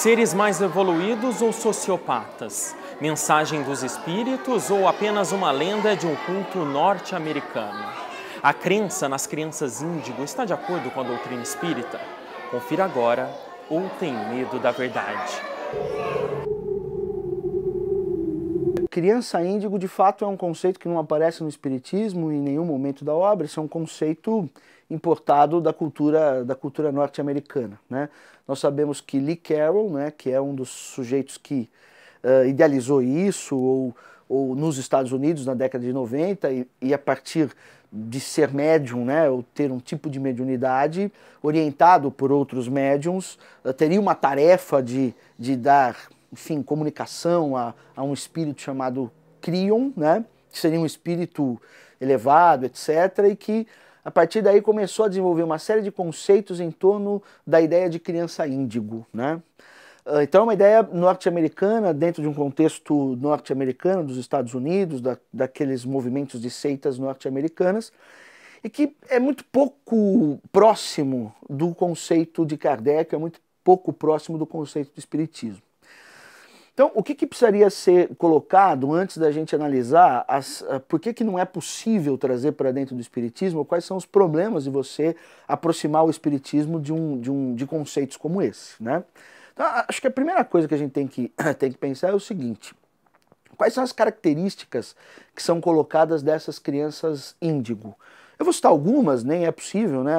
Seres mais evoluídos ou sociopatas? Mensagem dos espíritos ou apenas uma lenda de um culto norte-americano? A crença nas crianças índigo está de acordo com a doutrina espírita? Confira agora ou tem medo da verdade. Criança índigo, de fato, é um conceito que não aparece no Espiritismo em nenhum momento da obra, isso é um conceito importado da cultura, da cultura norte-americana. Né? Nós sabemos que Lee Carroll, né, que é um dos sujeitos que uh, idealizou isso, ou, ou nos Estados Unidos na década de 90, e, e a partir de ser médium, né, ou ter um tipo de mediunidade, orientado por outros médiums, eh, teria uma tarefa de, de dar enfim, comunicação a, a um espírito chamado Crion, né? que seria um espírito elevado, etc., e que a partir daí começou a desenvolver uma série de conceitos em torno da ideia de criança índigo. Né? Ah, então, é uma ideia norte-americana, dentro de um contexto norte-americano, dos Estados Unidos, da, daqueles movimentos de seitas norte-americanas, e que é muito pouco próximo do conceito de Kardec, é muito pouco próximo do conceito do Espiritismo. Então, o que, que precisaria ser colocado antes da gente analisar as, a, ah, por que, que não é possível trazer para dentro do Espiritismo, quais são os problemas de você aproximar o Espiritismo de, um, de, um, de conceitos como esse? Né? Então, acho que a primeira coisa que a gente tem que, tem que pensar é o seguinte: quais são as características que são colocadas dessas crianças índigo? Eu vou citar algumas, nem é possível, né?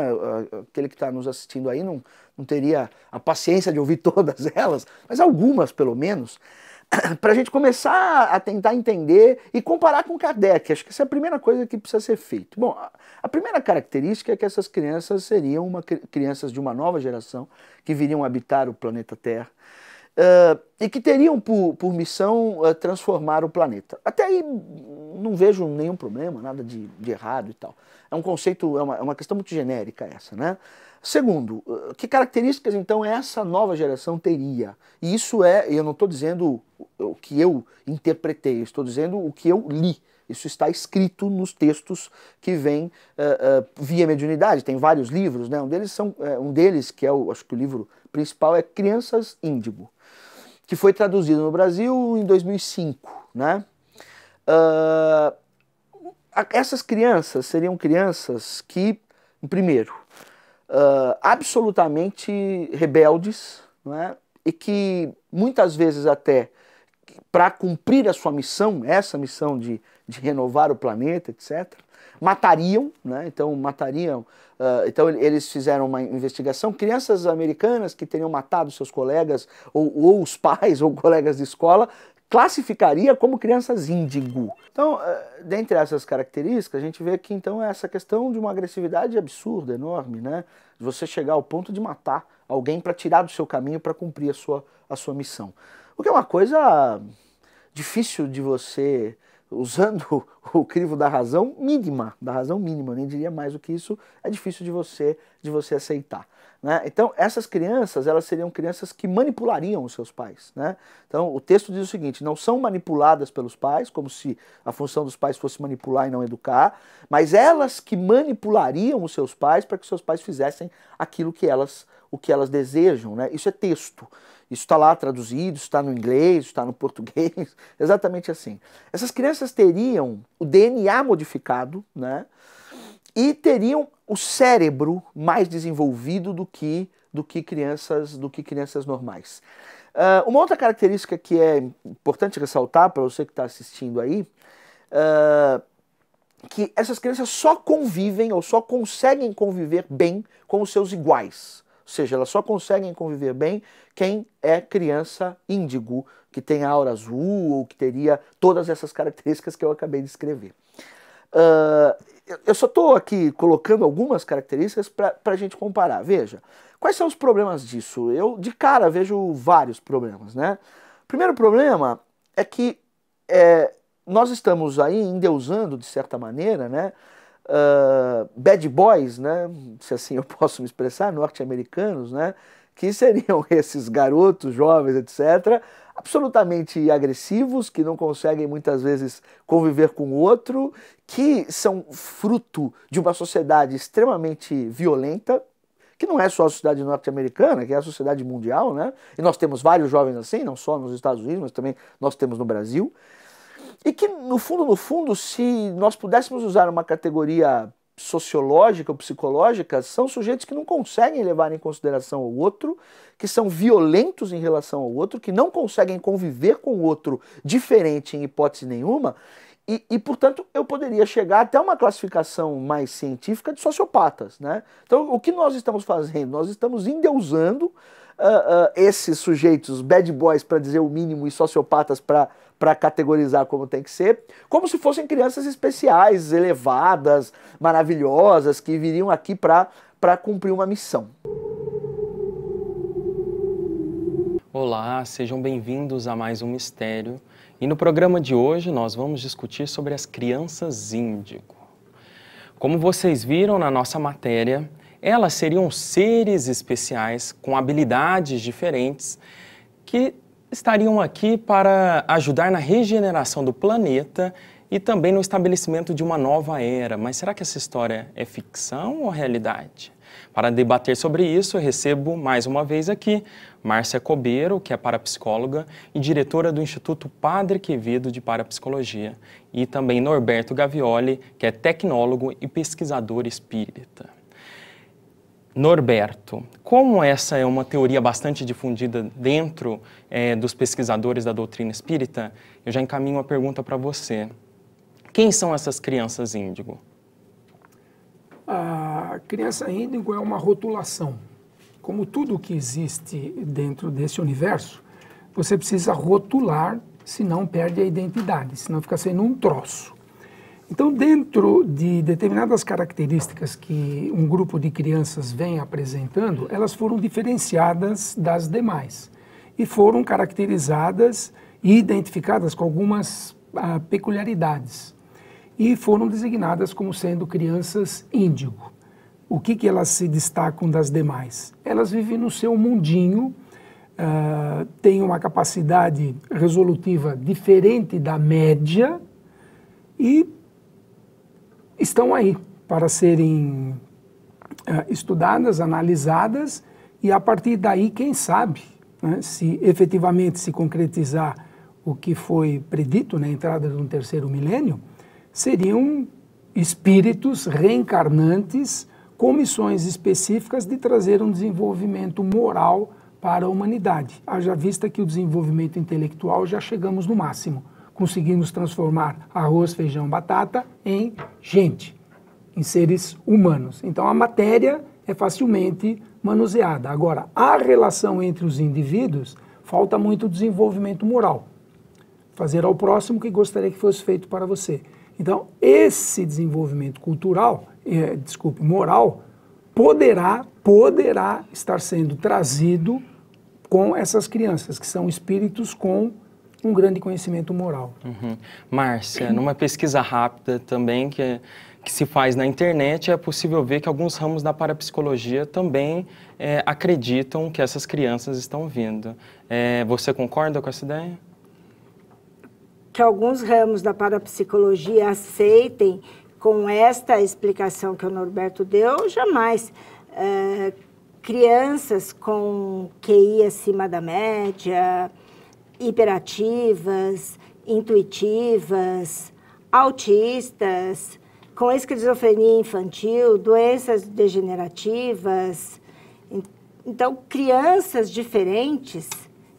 Aquele que está nos assistindo aí não, não teria a paciência de ouvir todas elas, mas algumas pelo menos, para a gente começar a tentar entender e comparar com Kardec. Acho que essa é a primeira coisa que precisa ser feita. Bom, a primeira característica é que essas crianças seriam uma, crianças de uma nova geração que viriam habitar o planeta Terra. Uh, e que teriam por, por missão uh, transformar o planeta. Até aí não vejo nenhum problema, nada de, de errado e tal. É um conceito, é uma, é uma questão muito genérica essa, né? Segundo, eh, que características então essa nova geração teria? E isso é, eu não estou dizendo o que eu interpretei, eu estou dizendo o que eu li. Isso está escrito nos textos que vem uh, eh, uh, eh, via mediunidade. Tem vários livros, né? Um deles são uh, um deles que é o, acho que o livro principal é Crianças Índigo, que foi traduzido no Brasil em 2005, né? Uh, essas crianças seriam crianças que, primeiro, uh, absolutamente rebeldes, né? e que muitas vezes até para cumprir a sua missão, essa missão de, de renovar o planeta, etc., matariam, né? então matariam. Uh, então eles fizeram uma investigação. Crianças americanas que teriam matado seus colegas, ou, ou os pais, ou colegas de escola, classificaria como crianças índigo. Então, eh, dentre essas características, a gente vê que então é essa questão de uma agressividade absurda, enorme, né? De você chegar ao ponto de matar alguém para tirar do seu caminho para cumprir a sua, a sua missão. O que é uma coisa difícil de você usando o crivo da razão mínima, da razão mínima, nem diria mais do que isso, é difícil de você de você aceitar. Né? Então, essas crianças, elas seriam crianças que manipulariam os seus pais. Né? Então, o texto diz o seguinte: não são manipuladas pelos pais, como se a função dos pais fosse manipular e não educar, mas elas que manipulariam os seus pais para que seus pais fizessem aquilo que elas, o que elas desejam. Né? Isso é texto. Isso está lá traduzido, está no inglês, está no português, exatamente assim. Essas crianças teriam o DNA modificado, né? E teriam o cérebro mais desenvolvido do que do que crianças do que crianças normais. Uh, uma outra característica que é importante ressaltar para você que está assistindo aí, uh, que essas crianças só convivem ou só conseguem conviver bem com os seus iguais. Ou seja, elas só conseguem conviver bem quem é criança índigo, que tem aura azul ou que teria todas essas características que eu acabei de escrever. Uh, eu só estou aqui colocando algumas características para a gente comparar. Veja, quais são os problemas disso? Eu, de cara, vejo vários problemas. Né? Primeiro problema é que é, nós estamos aí endeusando, de certa maneira, né, uh, bad boys, né? se assim eu posso me expressar, norte-americanos, né? que seriam esses garotos jovens, etc., absolutamente agressivos, que não conseguem muitas vezes conviver com o outro, que são fruto de uma sociedade extremamente violenta, que não é só a sociedade norte-americana, que é a sociedade mundial, né? E nós temos vários jovens assim, não só nos Estados Unidos, mas também nós temos no Brasil. E que, no fundo, no fundo, se nós pudéssemos usar uma categoria sociológica ou psicológica, são sujeitos que não conseguem levar em consideração o outro, que são violentos em relação ao outro, que não conseguem conviver com o outro diferente em hipótese nenhuma. E, e, portanto, eu poderia chegar até uma classificação mais científica de sociopatas. Né? Então, o que nós estamos fazendo? Nós estamos endeusando uh, uh, esses sujeitos, bad boys para dizer o mínimo e sociopatas para categorizar como tem que ser, como se fossem crianças especiais, elevadas, maravilhosas, que viriam aqui para cumprir uma missão. Olá, sejam bem-vindos a mais um Mistério. E no programa de hoje nós vamos discutir sobre as crianças índigo. Como vocês viram na nossa matéria, elas seriam seres especiais com habilidades diferentes que estariam aqui para ajudar na regeneração do planeta e também no estabelecimento de uma nova era. Mas será que essa história é ficção ou realidade? Para debater sobre isso, eu recebo mais uma vez aqui Márcia Cobeiro, que é parapsicóloga e diretora do Instituto Padre Quevedo de Parapsicologia, e também Norberto Gavioli, que é tecnólogo e pesquisador espírita. Norberto, como essa é uma teoria bastante difundida dentro é, dos pesquisadores da doutrina espírita, eu já encaminho a pergunta para você. Quem são essas crianças índigo? A criança índigo é uma rotulação. Como tudo que existe dentro desse universo, você precisa rotular, senão perde a identidade, senão fica sendo um troço. Então, dentro de determinadas características que um grupo de crianças vem apresentando, elas foram diferenciadas das demais e foram caracterizadas e identificadas com algumas ah, peculiaridades e foram designadas como sendo crianças índigo. O que, que elas se destacam das demais? Elas vivem no seu mundinho, ah, têm uma capacidade resolutiva diferente da média e estão aí para serem uh, estudadas, analisadas e a partir daí, quem sabe, né, se efetivamente se concretizar o que foi predito na entrada de um terceiro milênio, seriam espíritos reencarnantes com missões específicas de trazer um desenvolvimento moral para a humanidade. Haja vista que o desenvolvimento intelectual já chegamos no máximo conseguimos transformar arroz, feijão, batata em gente, em seres humanos. Então a matéria é facilmente manuseada. Agora, a relação entre os indivíduos falta muito desenvolvimento moral. Fazer ao próximo o que gostaria que fosse feito para você. Então, esse desenvolvimento cultural, eh, desculpe, moral, poderá, poderá estar sendo trazido com essas crianças, que são espíritos com um grande conhecimento moral. Uhum. Márcia, numa pesquisa rápida também que, que se faz na internet, é possível ver que alguns ramos da parapsicologia também é, acreditam que essas crianças estão vindo. É, você concorda com essa ideia? Que alguns ramos da parapsicologia aceitem com esta explicação que o Norberto deu, jamais. É, crianças com QI acima da média, hiperativas, intuitivas, autistas, com esquizofrenia infantil, doenças degenerativas. Então, crianças diferentes,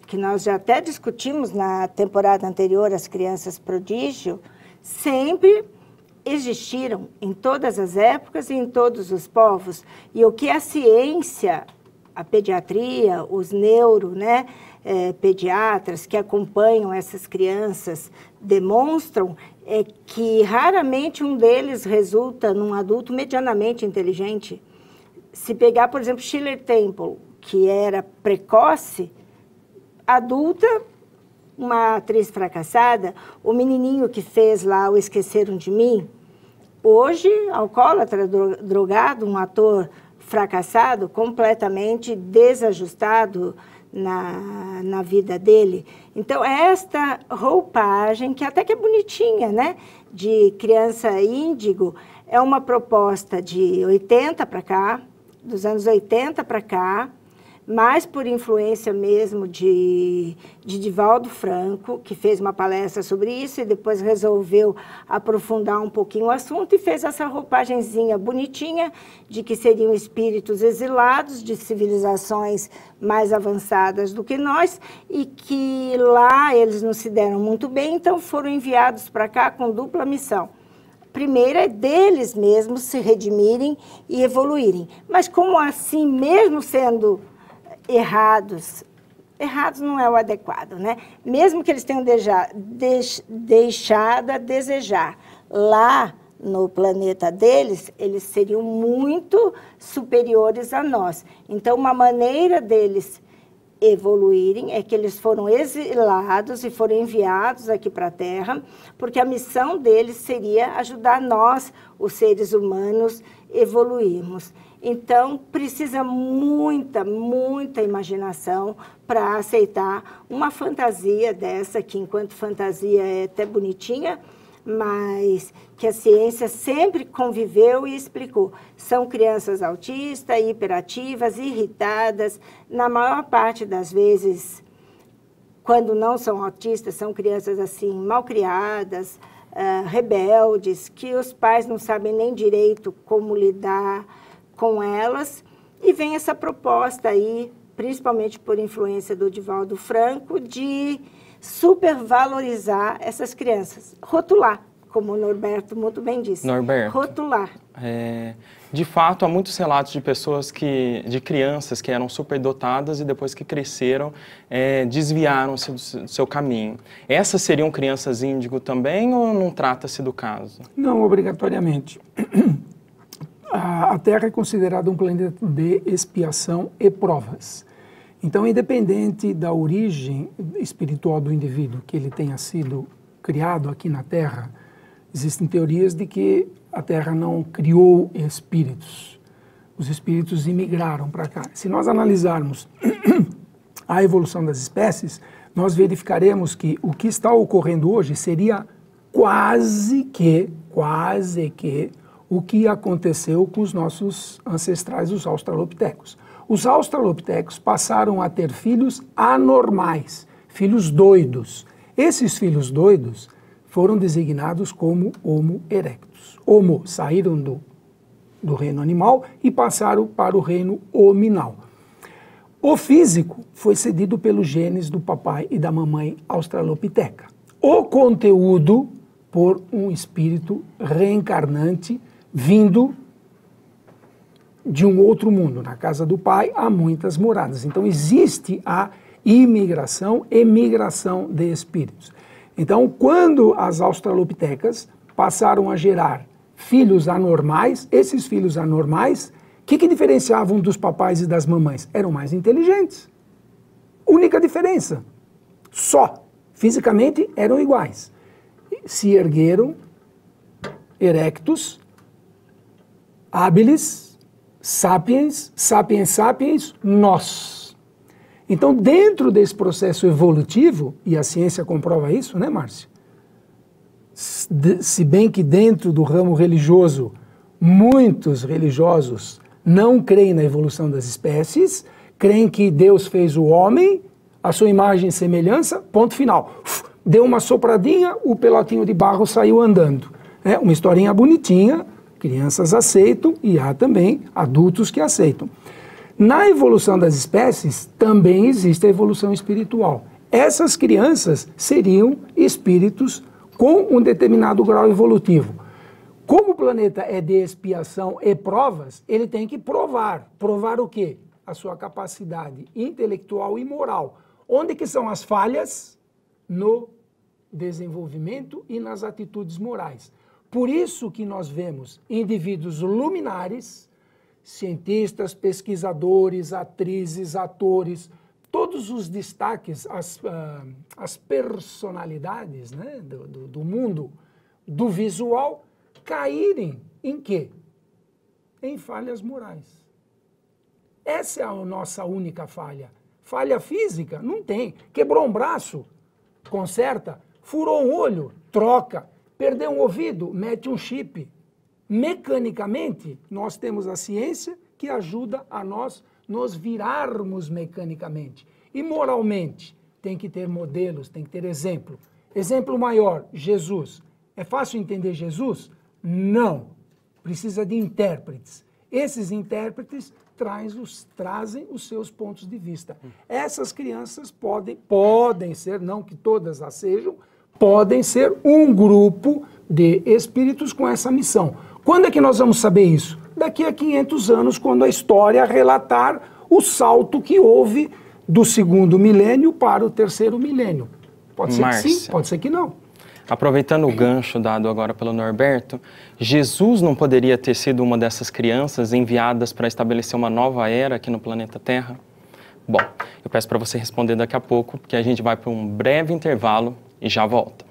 que nós já até discutimos na temporada anterior, as crianças prodígio, sempre existiram em todas as épocas e em todos os povos. E o que a ciência a pediatria, os neuro, né, é, pediatras que acompanham essas crianças demonstram é que raramente um deles resulta num adulto medianamente inteligente. Se pegar, por exemplo, Schiller Temple, que era precoce, adulta, uma atriz fracassada, o menininho que fez lá o Esqueceram de Mim, hoje, alcoólatra, drogado, um ator fracassado, completamente desajustado na, na vida dele. Então, é esta roupagem, que até que é bonitinha, né? De criança índigo, é uma proposta de 80 para cá, dos anos 80 para cá, mais por influência mesmo de, de Divaldo Franco, que fez uma palestra sobre isso e depois resolveu aprofundar um pouquinho o assunto e fez essa roupagenzinha bonitinha de que seriam espíritos exilados de civilizações mais avançadas do que nós e que lá eles não se deram muito bem, então foram enviados para cá com dupla missão primeira é deles mesmos se redimirem e evoluírem. Mas como assim, mesmo sendo errados. Errados não é o adequado, né? Mesmo que eles tenham deixado a desejar lá no planeta deles, eles seriam muito superiores a nós. Então, uma maneira deles evoluírem é que eles foram exilados e foram enviados aqui para a Terra, porque a missão deles seria ajudar nós, os seres humanos, evoluirmos. Então, precisa muita, muita imaginação para aceitar uma fantasia dessa, que enquanto fantasia é até bonitinha, mas que a ciência sempre conviveu e explicou. São crianças autistas, hiperativas, irritadas, na maior parte das vezes, quando não são autistas, são crianças assim, mal criadas, uh, rebeldes, que os pais não sabem nem direito como lidar com elas. E vem essa proposta aí, principalmente por influência do Divaldo Franco, de supervalorizar essas crianças, rotular, como o Norberto muito bem disse. Norberto. Rotular. É, de fato, há muitos relatos de pessoas que, de crianças que eram superdotadas e depois que cresceram, é, desviaram-se do, seu caminho. Essas seriam crianças índigo também ou não trata-se do caso? Não, obrigatoriamente. a, Terra é considerada um planeta de expiação e provas. Então, independente da origem espiritual do indivíduo, que ele tenha sido criado aqui na Terra, existem teorias de que a Terra não criou espíritos. Os espíritos imigraram para cá. Se nós analisarmos a evolução das espécies, nós verificaremos que o que está ocorrendo hoje seria quase que, quase que o que aconteceu com os nossos ancestrais, os australopitecos. Os australopitecos passaram a ter filhos anormais, filhos doidos. Esses filhos doidos foram designados como Homo erectus. Homo saíram do, do reino animal e passaram para o reino hominal. O físico foi cedido pelos genes do papai e da mamãe australopiteca. O conteúdo por um espírito reencarnante vindo de um outro mundo. Na casa do pai há muitas moradas. Então existe a imigração, emigração de espíritos. Então, quando as australopitecas passaram a gerar filhos anormais, esses filhos anormais, o que, que diferenciavam dos papais e das mamães? Eram mais inteligentes. Única diferença. Só. Fisicamente eram iguais. Se ergueram erectos habilis, sapiens, sapiens sapiens, nós. Então, dentro desse processo evolutivo, e a ciência comprova isso, né, Márcio? Se bem que dentro do ramo religioso, muitos religiosos não creem na evolução das espécies, creem que Deus fez o homem, a sua imagem e semelhança, ponto final. Deu uma sopradinha, o pelotinho de barro saiu andando. É uma historinha bonitinha, Crianças aceitam e há também adultos que aceitam. Na evolução das espécies também existe a evolução espiritual. Essas crianças seriam espíritos com um determinado grau evolutivo. Como o planeta é de expiação e provas, ele tem que provar. Provar o quê? A sua capacidade intelectual e moral. Onde que são as falhas? No desenvolvimento e nas atitudes morais. Por isso que nós vemos indivíduos luminares, cientistas, pesquisadores, atrizes, atores, todos os destaques, as, uh, as personalidades né, do, do, do mundo do visual caírem em quê? Em falhas morais. Essa é a nossa única falha. Falha física? Não tem. Quebrou um braço? Conserta. Furou um olho? Troca. Perdeu um ouvido, mete um chip. Mecanicamente, nós temos a ciência que ajuda a nós nos virarmos mecanicamente. E moralmente, tem que ter modelos, tem que ter exemplo. Exemplo maior, Jesus. É fácil entender Jesus? Não. Precisa de intérpretes. Esses intérpretes traz os, trazem os seus pontos de vista. Essas crianças podem, podem ser, não que todas as sejam, podem ser um grupo de espíritos com essa missão. Quando é que nós vamos saber isso? Daqui a 500 anos, quando a história relatar o salto que houve do segundo milênio para o terceiro milênio. Pode ser Márcia, que sim, pode ser que não. Aproveitando o gancho dado agora pelo Norberto, Jesus não poderia ter sido uma dessas crianças enviadas para estabelecer uma nova era aqui no planeta Terra? Bom, eu peço para você responder daqui a pouco, porque a gente vai para um breve intervalo e já volta.